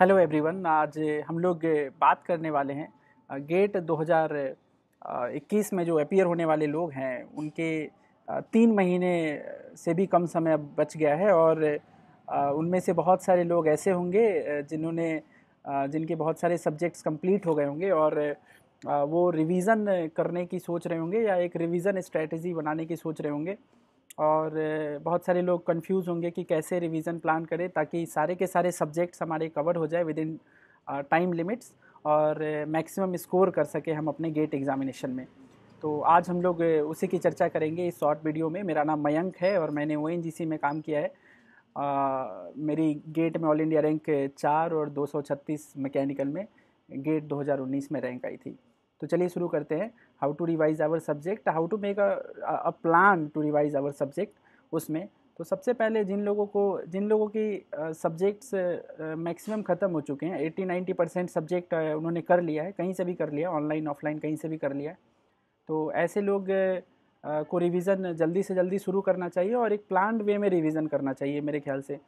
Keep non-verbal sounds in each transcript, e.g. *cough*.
hello everyone आज हम लोग बात करने वाले हैं गेट 2021 में जो अपियर होने वाले लोग हैं उनके तीन महीने से भी कम समय अब बच गया है और उनमें से बहुत सारे लोग ऐसे होंगे जिन्होंने जिनके बहुत सारे सब्जेक्ट्स कंप्लीट हो गए होंगे और वो रिवीज़न करने की सोच रहे होंगे या एक रिवीज़न स्ट्रेटजी बनाने की सोच रहे होंगे और बहुत सारे लोग कंफ्यूज होंगे कि कैसे रिवीजन प्लान करें ताकि सारे के सारे सब्जेक्ट्स हमारे कवर हो जाए विद इन टाइम लिमिट्स और मैक्सिमम स्कोर कर सके हम अपने गेट एग्ज़ामिनेशन में तो आज हम लोग उसी की चर्चा करेंगे इस शॉर्ट वीडियो में मेरा नाम मयंक है और मैंने ओ में काम किया है आ, मेरी गेट में ऑल इंडिया रैंक चार और दो मैकेनिकल में गेट 2019 में रैंक आई थी तो चलिए शुरू करते हैं how to revise our subject how to make a plan to revise our subject उसमें तो सबसे पहले जिन लोगों को जिन लोगों की सब्जेक्ट्स मैक्सिमम ख़त्म हो चुके हैं एट्टी नाइन्टी परसेंट सब्जेक्ट उन्होंने कर लिया है कहीं से भी कर लिया ऑनलाइन ऑफलाइन कहीं से भी कर लिया है तो ऐसे लोग को रिवीज़न जल्दी से जल्दी शुरू करना चाहिए और एक प्लान्ड वे में रिवीज़न करना चाहिए मेरे ख्याल से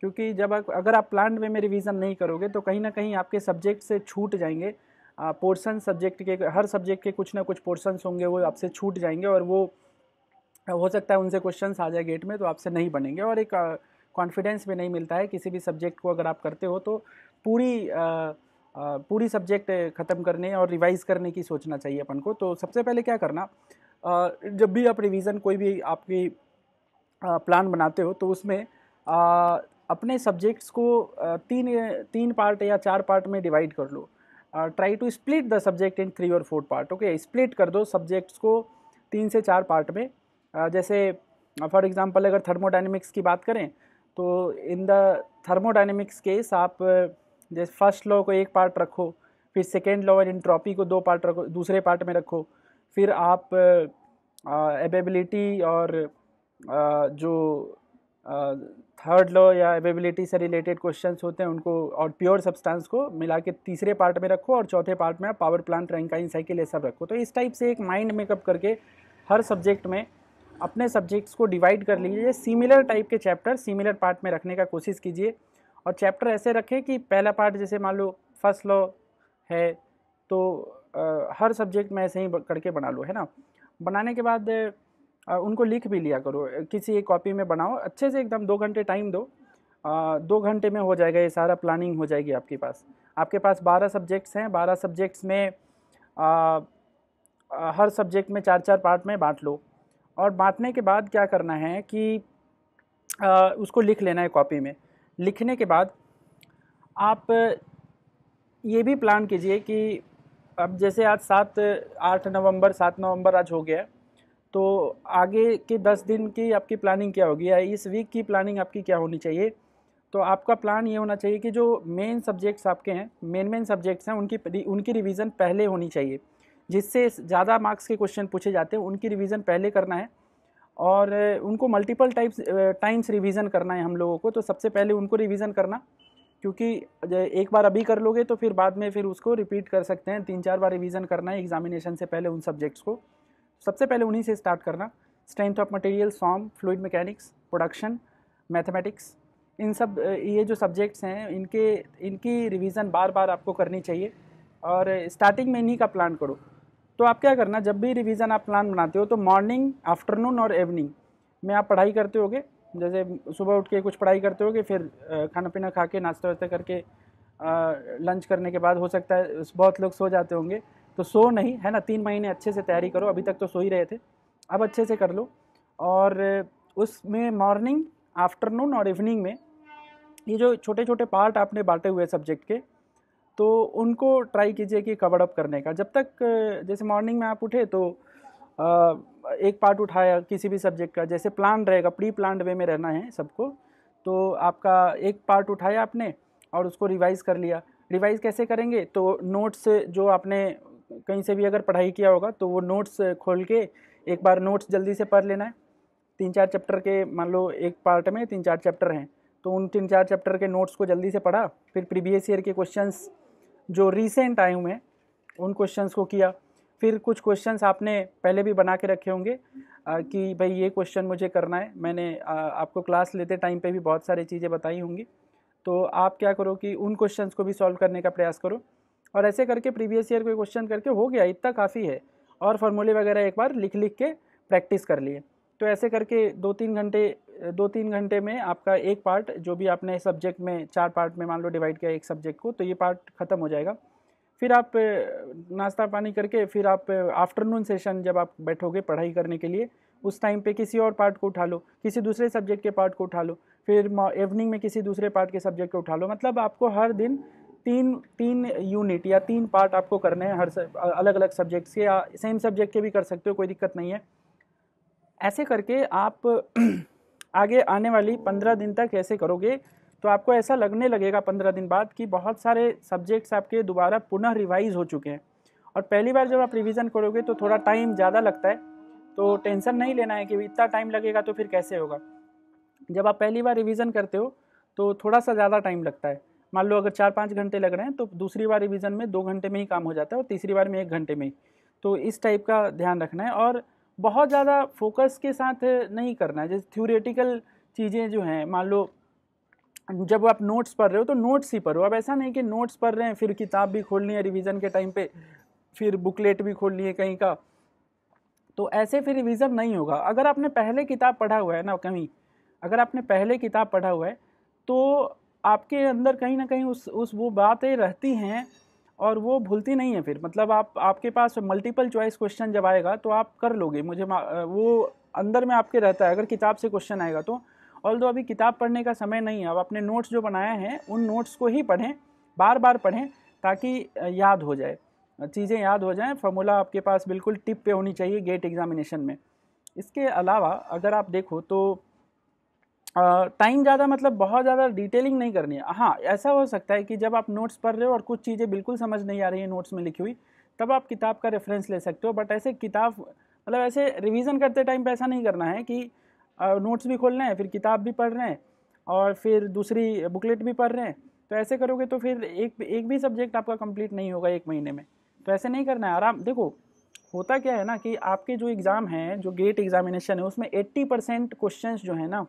क्योंकि जब अगर आप प्लान्ड वे में रिवीज़न नहीं करोगे तो कहीं ना कहीं आपके सब्जेक्ट से छूट जाएंगे पोर्शन सब्जेक्ट के हर सब्जेक्ट के कुछ ना कुछ पोर्शंस होंगे वो आपसे छूट जाएंगे और वो हो सकता है उनसे क्वेश्चन आ जाए गेट में तो आपसे नहीं बनेंगे और एक कॉन्फिडेंस भी नहीं मिलता है किसी भी सब्जेक्ट को अगर आप करते हो तो पूरी आ, पूरी सब्जेक्ट ख़त्म करने और रिवाइज़ करने की सोचना चाहिए अपन को तो सबसे पहले क्या करना आ, जब भी आप रिवीज़न कोई भी आपकी प्लान बनाते हो तो उसमें अपने सब्जेक्ट्स को तीन तीन पार्ट या चार पार्ट में डिवाइड कर लो try to split the subject in three और फोर पार्ट ओके स्प्लिट कर दो सब्जेक्ट्स को तीन से चार पार्ट में uh, जैसे फॉर uh, एग्ज़ाम्पल अगर थर्मोडाइनमिक्स की बात करें तो इन द थर्मोडाइनमिक्स केस आप uh, जैसे फर्स्ट लॉ को एक पार्ट रखो फिर सेकेंड लॉ एंड इंट्रॉपी को दो पार्ट रखो दूसरे पार्ट में रखो फिर आप एबेबिलिटी uh, और uh, जो थर्ड लॉ या अवेबिलिटी से रिलेटेड क्वेश्चन होते हैं उनको और प्योर सब्सटेंस को मिला के तीसरे पार्ट में रखो और चौथे पार्ट में आप पावर प्लांट रैंकाइन साइकिल ये सब रखो तो इस टाइप से एक माइंड मेकअप करके हर सब्जेक्ट में अपने सब्जेक्ट्स को डिवाइड कर लीजिए सिमिलर टाइप के चैप्टर सिमिलर पार्ट में रखने का कोशिश कीजिए और चैप्टर ऐसे रखें कि पहला पार्ट जैसे मान लो फर्स्ट लॉ है तो आ, हर सब्जेक्ट में ऐसे ही करके बना लो है ना बनाने के बाद उनको लिख भी लिया करो किसी एक कॉपी में बनाओ अच्छे से एकदम दो घंटे टाइम दो आ, दो घंटे में हो जाएगा ये सारा प्लानिंग हो जाएगी आपके पास आपके पास बारह सब्जेक्ट्स हैं बारह सब्जेक्ट्स में आ, आ, हर सब्जेक्ट में चार चार पार्ट में बांट लो और बांटने के बाद क्या करना है कि आ, उसको लिख लेना है कॉपी में लिखने के बाद आप ये भी प्लान कीजिए कि अब जैसे आज सात आठ नवंबर सात नवंबर आज हो गया है तो आगे के दस दिन की आपकी प्लानिंग क्या होगी या इस वीक की प्लानिंग आपकी क्या होनी चाहिए तो आपका प्लान ये होना चाहिए कि जो मेन सब्जेक्ट्स आपके हैं मेन मेन सब्जेक्ट्स हैं उनकी उनकी रिवीजन पहले होनी चाहिए जिससे ज़्यादा मार्क्स के क्वेश्चन पूछे जाते हैं उनकी रिवीजन पहले करना है और उनको मल्टीपल टाइप्स टाइम्स रिवीजन करना है हम लोगों को तो सबसे पहले उनको रिवीजन करना क्योंकि एक बार अभी कर लोगे तो फिर बाद में फिर उसको रिपीट कर सकते हैं तीन चार बार रिवीजन करना है एग्जामिनेशन से पहले उन सब्जेक्ट्स को सबसे पहले उन्हीं से स्टार्ट करना strength of material SOM fluid mechanics production mathematics इन सब ये जो सब्जेक्ट्स हैं इनके इनकी रिवीजन बार बार आपको करनी चाहिए और स्टार्टिंग में इन्हीं का प्लान करो तो आप क्या करना जब भी रिवीजन आप प्लान बनाते हो तो मॉर्निंग आफ्टरनून और इवनिंग में आप पढ़ाई करते होगे जैसे सुबह उठ के कुछ पढ़ाई करते होगे फिर खाना पीना खा के नाश्ता वास्ता करके लंच करने के बाद हो सकता है बहुत लोग सो जाते होंगे तो सो नहीं है ना तीन महीने अच्छे से तैयारी करो अभी तक तो सो ही रहे थे अब अच्छे से कर लो और उसमें मॉर्निंग आफ्टरनून और इवनिंग में ये जो छोटे छोटे पार्ट आपने बांटे हुए सब्जेक्ट के तो उनको ट्राई कीजिए कि कवर अप करने का जब तक जैसे मॉर्निंग में आप उठे तो एक पार्ट उठाया किसी भी सब्जेक्ट का जैसे प्लान रहेगा प्री प्लान वे में रहना है सबको तो आपका एक पार्ट उठाया आपने और उसको रिवाइज़ कर लिया रिवाइज़ कैसे करेंगे तो नोट्स जो आपने कहीं से भी अगर पढ़ाई किया होगा तो वो नोट्स खोल के एक बार नोट्स जल्दी से पढ़ लेना है तीन चार चैप्टर के मान लो एक पार्ट में तीन चार चैप्टर हैं तो उन तीन चार चैप्टर के नोट्स को जल्दी से पढ़ा फिर प्रीवियस ईयर के क्वेश्चन जो रिसेंट आए हुए हैं उन क्वेश्चन को किया फिर कुछ क्वेश्चन आपने पहले भी बना के रखे होंगे कि भाई ये क्वेश्चन मुझे करना है मैंने आपको क्लास लेते टाइम पे भी बहुत सारी चीज़ें बताई होंगी तो आप क्या करो कि उन क्वेश्चंस को भी सॉल्व करने का प्रयास करो और ऐसे करके प्रीवियस ईयर कोई क्वेश्चन करके हो गया इतना काफ़ी है और फार्मूले वगैरह एक बार लिख लिख के प्रैक्टिस कर लिए तो ऐसे करके दो तीन घंटे दो तीन घंटे में आपका एक पार्ट जो भी आपने सब्जेक्ट में चार पार्ट में मान लो डिवाइड किया एक सब्जेक्ट को तो ये पार्ट ख़त्म हो जाएगा फिर आप नाश्ता पानी करके फिर आप आफ्टरनून सेशन जब आप बैठोगे पढ़ाई करने के लिए उस टाइम पे किसी और पार्ट को उठा लो किसी दूसरे सब्जेक्ट के पार्ट को उठा लो फिर इवनिंग में किसी दूसरे पार्ट के सब्जेक्ट को उठा लो मतलब आपको हर दिन तीन तीन यूनिट या तीन पार्ट आपको करने हैं हर अलग अलग सब्जेक्ट्स के या सेम सब्जेक्ट के भी कर सकते हो कोई दिक्कत नहीं है ऐसे करके आप *clears throat* आगे आने वाली पंद्रह दिन तक ऐसे करोगे तो आपको ऐसा लगने लगेगा पंद्रह दिन बाद कि बहुत सारे सब्जेक्ट्स आपके दोबारा पुनः रिवाइज हो चुके हैं और पहली बार जब आप रिवीजन करोगे तो थोड़ा टाइम ज़्यादा लगता है तो टेंशन नहीं लेना है कि इतना टाइम लगेगा तो फिर कैसे होगा जब आप पहली बार रिवीजन करते हो तो थोड़ा सा ज़्यादा टाइम लगता है मान लो अगर चार पाँच घंटे लग रहे हैं तो दूसरी बार रिविज़न में दो घंटे में ही काम हो जाता है और तीसरी बार में एक घंटे में ही तो इस टाइप का ध्यान रखना है और बहुत ज़्यादा फोकस के साथ नहीं करना है जैसे थ्योरेटिकल चीज़ें जो हैं मान लो जब आप नोट्स पढ़ रहे हो तो नोट्स ही पढ़ो अब ऐसा नहीं कि नोट्स पढ़ रहे हैं फिर किताब भी खोलनी है रिवीजन के टाइम पे फिर बुकलेट भी खोलनी है कहीं का तो ऐसे फिर रिवीजन नहीं होगा अगर आपने पहले किताब पढ़ा हुआ है ना कहीं अगर आपने पहले किताब पढ़ा हुआ है तो आपके अंदर कहीं ना कहीं उस उस वो बातें रहती हैं और वो भूलती नहीं है फिर मतलब आप आपके पास मल्टीपल चॉइस क्वेश्चन जब आएगा तो आप कर लोगे मुझे वो अंदर में आपके रहता है अगर किताब से क्वेश्चन आएगा तो ऑल अभी किताब पढ़ने का समय नहीं है अब अपने नोट्स जो बनाए हैं उन नोट्स को ही पढ़ें बार बार पढ़ें ताकि याद हो जाए चीज़ें याद हो जाएँ फॉर्मूला आपके पास बिल्कुल टिप पे होनी चाहिए गेट एग्ज़ामिनेशन में इसके अलावा अगर आप देखो तो टाइम ज़्यादा मतलब बहुत ज़्यादा डिटेलिंग नहीं करनी है हाँ ऐसा हो सकता है कि जब आप नोट्स पढ़ रहे हो और कुछ चीज़ें बिल्कुल समझ नहीं आ रही है नोट्स में लिखी हुई तब आप किताब का रेफरेंस ले सकते हो बट ऐसे किताब मतलब ऐसे रिवीजन करते टाइम पर ऐसा नहीं करना है कि नोट्स भी खोल रहे हैं फिर किताब भी पढ़ रहे हैं और फिर दूसरी बुकलेट भी पढ़ रहे हैं तो ऐसे करोगे तो फिर एक एक भी सब्जेक्ट आपका कंप्लीट नहीं होगा एक महीने में तो ऐसे नहीं करना है आराम देखो होता क्या है ना कि आपके जो एग्ज़ाम हैं जो गेट एग्जामिनेशन है उसमें एट्टी परसेंट क्वेश्चन जो है ना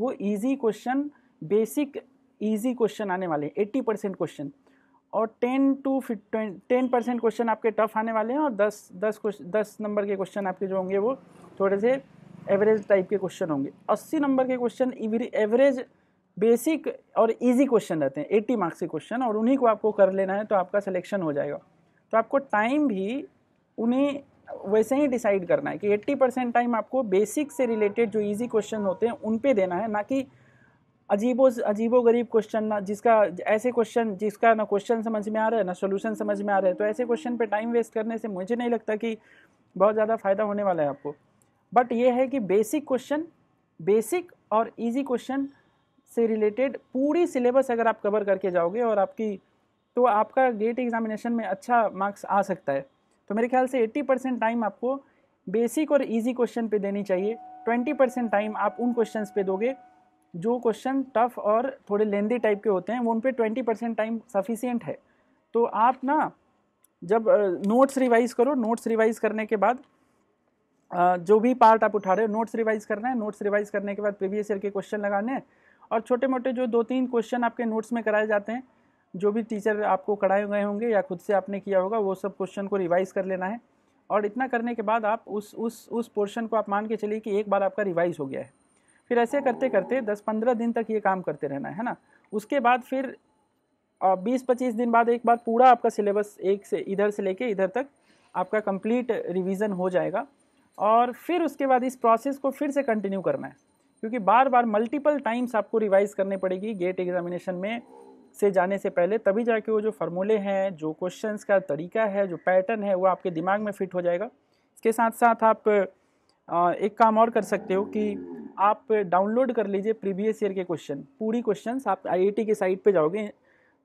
वो easy question basic easy question आने वाले हैं एट्टी परसेंट क्वेश्चन और ten to ten percent question आपके टफ आने वाले हैं और दस दस क्वेश्चन दस नंबर के क्वेश्चन आपके जो होंगे वो थोड़े से एवरेज टाइप के क्वेश्चन होंगे अस्सी नंबर के क्वेश्चन एवरेज बेसिक और इजी क्वेश्चन रहते हैं एट्टी मार्क्स के क्वेश्चन और उन्हीं को आपको कर लेना है तो आपका सिलेक्शन हो जाएगा तो आपको टाइम भी उन्हें वैसे ही डिसाइड करना है कि 80 परसेंट टाइम आपको बेसिक से रिलेटेड जो इजी क्वेश्चन होते हैं उन पे देना है ना कि अजीबो अजीबो गरीब क्वेश्चन ना जिसका ऐसे क्वेश्चन जिसका ना क्वेश्चन समझ में आ रहा है ना सोल्यूशन समझ में आ रहा है तो ऐसे क्वेश्चन पे टाइम वेस्ट करने से मुझे नहीं लगता कि बहुत ज़्यादा फ़ायदा होने वाला है आपको बट ये है कि बेसिक क्वेश्चन बेसिक और ईजी क्वेश्चन से रिलेटेड पूरी सिलेबस अगर आप कवर करके जाओगे और आपकी तो आपका गेट एग्जामिनेशन में अच्छा मार्क्स आ सकता है तो मेरे ख्याल से 80 परसेंट टाइम आपको बेसिक और इजी क्वेश्चन पे देनी चाहिए 20 परसेंट टाइम आप उन क्वेश्चन पे दोगे जो क्वेश्चन टफ और थोड़े लेंदी टाइप के होते हैं वो उन पर ट्वेंटी परसेंट टाइम सफिशियंट है तो आप ना जब नोट्स रिवाइज़ करो नोट्स रिवाइज़ करने के बाद जो भी पार्ट आप उठा रहे हो नोट्स रिवाइज़ करना है नोट्स रिवाइज़ करने के बाद प्रीवियस ईयर के क्वेश्चन लगाने हैं और छोटे मोटे जो दो तीन क्वेश्चन आपके नोट्स में कराए जाते हैं जो भी टीचर आपको कराए गए होंगे या खुद से आपने किया होगा वो सब क्वेश्चन को रिवाइज़ कर लेना है और इतना करने के बाद आप उस उस उस पोर्शन को आप मान के चलिए कि एक बार आपका रिवाइज़ हो गया है फिर ऐसे करते करते 10-15 दिन तक ये काम करते रहना है ना उसके बाद फिर बीस पच्चीस दिन बाद एक बार पूरा आपका सिलेबस एक से इधर से लेके इधर तक आपका कंप्लीट रिवीजन हो जाएगा और फिर उसके बाद इस प्रोसेस को फिर से कंटिन्यू करना है क्योंकि बार बार मल्टीपल टाइम्स आपको रिवाइज़ करने पड़ेगी गेट एग्जामिनेशन में से जाने से पहले तभी जाके वो जो फार्मूले हैं जो क्वेश्चंस का तरीका है जो पैटर्न है वो आपके दिमाग में फिट हो जाएगा इसके साथ साथ आप एक काम और कर सकते हो कि आप डाउनलोड कर लीजिए प्रीवियस ईयर के क्वेश्चन पूरी क्वेश्चंस आप आईआईटी के साइट पे जाओगे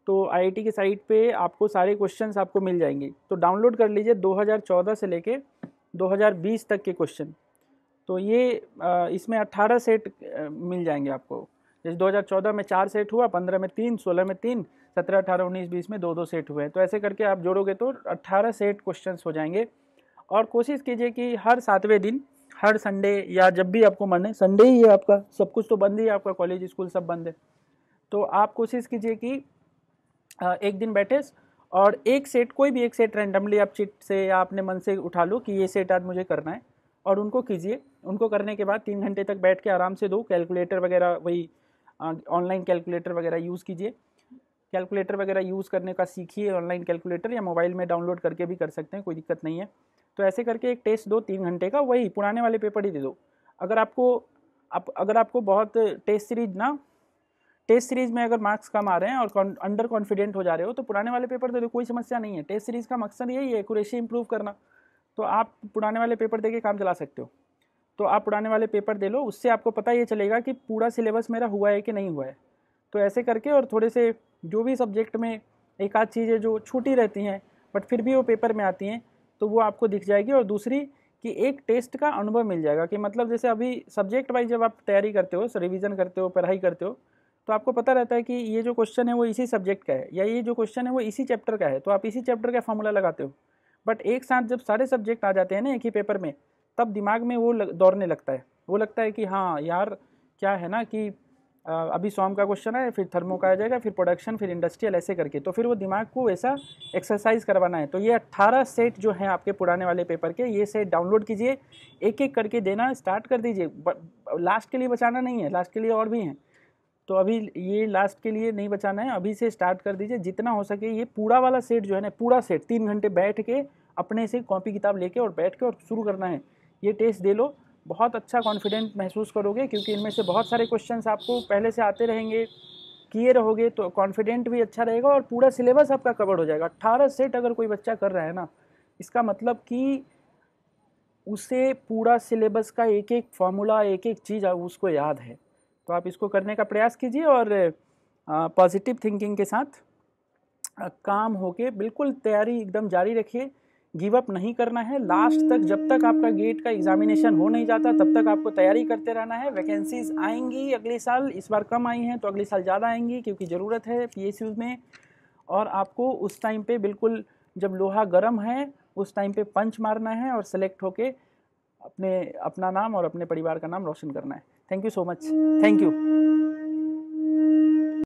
तो आईआईटी के साइट पे आपको सारे क्वेश्चंस आपको मिल जाएंगे तो डाउनलोड कर लीजिए 2014 से लेके 2020 तक के क्वेश्चन तो ये इसमें 18 सेट मिल जाएंगे आपको जैसे 2014 में चार सेट हुआ 15 में तीन 16 में तीन 17 18 19 20 में दो दो सेट हुए तो ऐसे करके आप जोड़ोगे तो 18 सेट क्वेश्चन हो जाएंगे और कोशिश कीजिए कि हर सातवें दिन हर संडे या जब भी आपको मन है संडे ही है आपका सब कुछ तो बंद ही है आपका कॉलेज स्कूल सब बंद है तो आप कोशिश कीजिए कि एक दिन बैठे और एक सेट कोई भी एक सेट रैंडमली आप चिट से या अपने मन से उठा लो कि ये सेट आज मुझे करना है और उनको कीजिए उनको करने के बाद तीन घंटे तक बैठ के आराम से दो कैलकुलेटर वगैरह वही ऑनलाइन कैलकुलेटर वगैरह यूज़ कीजिए कैलकुलेटर वगैरह यूज़ करने का सीखिए ऑनलाइन कैलकुलेटर या मोबाइल में डाउनलोड करके भी कर सकते हैं कोई दिक्कत नहीं है तो ऐसे करके एक टेस्ट दो तीन घंटे का वही पुराने वाले पेपर ही दे दो अगर आपको आप अगर आपको बहुत टेस्ट सीरीज ना टेस्ट सीरीज में अगर मार्क्स कम आ रहे हैं और अंडर कॉन्फिडेंट हो जा रहे हो तो पुराने वाले पेपर दे दो कोई समस्या नहीं है टेस्ट सीरीज का मकसद यही है एक्यूरेसी इंप्रूव करना तो आप पुराने वाले पेपर दे के काम चला सकते हो तो आप पुराने वाले पेपर दे लो उससे आपको पता ये चलेगा कि पूरा सिलेबस मेरा हुआ है कि नहीं हुआ है तो ऐसे करके और थोड़े से जो भी सब्जेक्ट में एक आध चीज़ें जो छूटी रहती हैं बट फिर भी वो पेपर में आती हैं तो वो आपको दिख जाएगी और दूसरी कि एक टेस्ट का अनुभव मिल जाएगा कि मतलब जैसे अभी सब्जेक्ट वाइज जब आप तैयारी करते हो रिविज़न करते हो पढ़ाई करते हो तो आपको पता रहता है कि ये जो क्वेश्चन है वो इसी सब्जेक्ट का है या ये जो क्वेश्चन है वो इसी चैप्टर का है तो आप इसी चैप्टर का फॉर्मूला लगाते हो बट एक साथ जब सारे सब्जेक्ट आ जाते हैं ना एक ही पेपर में तब दिमाग में वो लग, दौड़ने लगता है वो लगता है कि हाँ यार क्या है ना कि अभी सॉम का क्वेश्चन है फिर थर्मो का आ जाएगा फिर प्रोडक्शन फिर इंडस्ट्रियल ऐसे करके तो फिर वो दिमाग को ऐसा एक्सरसाइज करवाना है तो ये अट्ठारह सेट जो हैं आपके पुराने वाले पेपर के ये सेट डाउनलोड कीजिए एक एक करके देना स्टार्ट कर दीजिए लास्ट के लिए बचाना नहीं है लास्ट के लिए और भी हैं तो अभी ये लास्ट के लिए नहीं बचाना है अभी से स्टार्ट कर दीजिए जितना हो सके ये पूरा वाला सेट जो है ना पूरा सेट तीन घंटे बैठ के अपने से कॉपी किताब लेके और बैठ के और शुरू करना है ये टेस्ट दे लो बहुत अच्छा कॉन्फिडेंट महसूस करोगे क्योंकि इनमें से बहुत सारे क्वेश्चन आपको पहले से आते रहेंगे किए रहोगे तो कॉन्फिडेंट भी अच्छा रहेगा और पूरा सिलेबस आपका कवर हो जाएगा अट्ठारह सेट अगर कोई बच्चा कर रहा है ना इसका मतलब कि उसे पूरा सिलेबस का एक एक फॉर्मूला एक एक चीज़ उसको याद है तो आप इसको करने का प्रयास कीजिए और पॉजिटिव थिंकिंग के साथ काम होके बिल्कुल तैयारी एकदम जारी रखिए गिव अप नहीं करना है लास्ट तक जब तक आपका गेट का एग्जामिनेशन हो नहीं जाता तब तक आपको तैयारी करते रहना है वैकेंसीज आएंगी अगले साल इस बार कम आई हैं तो अगले साल ज़्यादा आएंगी क्योंकि ज़रूरत है पी में और आपको उस टाइम पे बिल्कुल जब लोहा गर्म है उस टाइम पे पंच मारना है और सेलेक्ट होके अपने अपना नाम और अपने परिवार का नाम रोशन करना है thank you so much thank you